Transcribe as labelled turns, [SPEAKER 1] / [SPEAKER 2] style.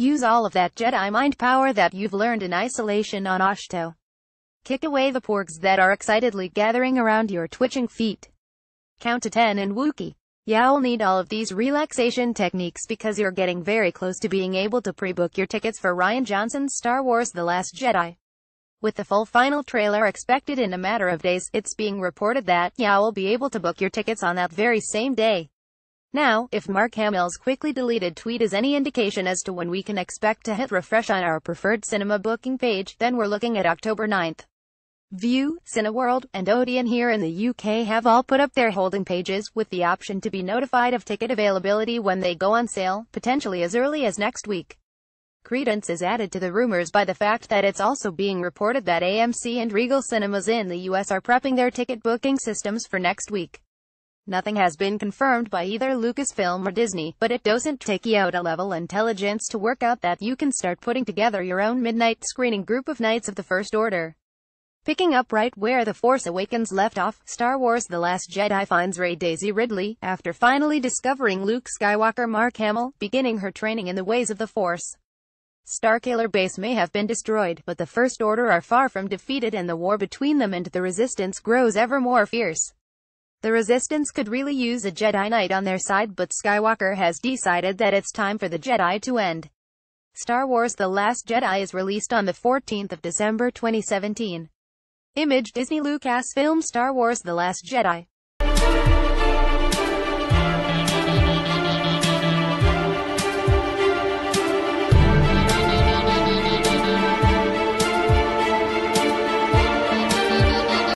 [SPEAKER 1] Use all of that Jedi mind power that you've learned in isolation on Ashto. Kick away the porgs that are excitedly gathering around your twitching feet. Count to 10 and Wookie. You'll need all of these relaxation techniques because you're getting very close to being able to pre-book your tickets for Ryan Johnson's Star Wars The Last Jedi. With the full final trailer expected in a matter of days, it's being reported that you'll be able to book your tickets on that very same day. Now, if Mark Hamill's quickly deleted tweet is any indication as to when we can expect to hit refresh on our preferred cinema booking page, then we're looking at October 9th. View, Cineworld, and Odeon here in the UK have all put up their holding pages, with the option to be notified of ticket availability when they go on sale, potentially as early as next week. Credence is added to the rumors by the fact that it's also being reported that AMC and Regal Cinemas in the US are prepping their ticket booking systems for next week. Nothing has been confirmed by either Lucasfilm or Disney, but it doesn't take Yoda-level intelligence to work out that you can start putting together your own midnight screening group of Knights of the First Order. Picking up right where The Force Awakens left off, Star Wars The Last Jedi finds Ray Daisy Ridley, after finally discovering Luke Skywalker Mark Hamill, beginning her training in the ways of the Force. Starkiller Base may have been destroyed, but the First Order are far from defeated and the war between them and the Resistance grows ever more fierce. The Resistance could really use a Jedi Knight on their side but Skywalker has decided that it's time for the Jedi to end. Star Wars The Last Jedi is released on the 14th of December 2017. Image Disney Lucasfilm Star Wars The Last Jedi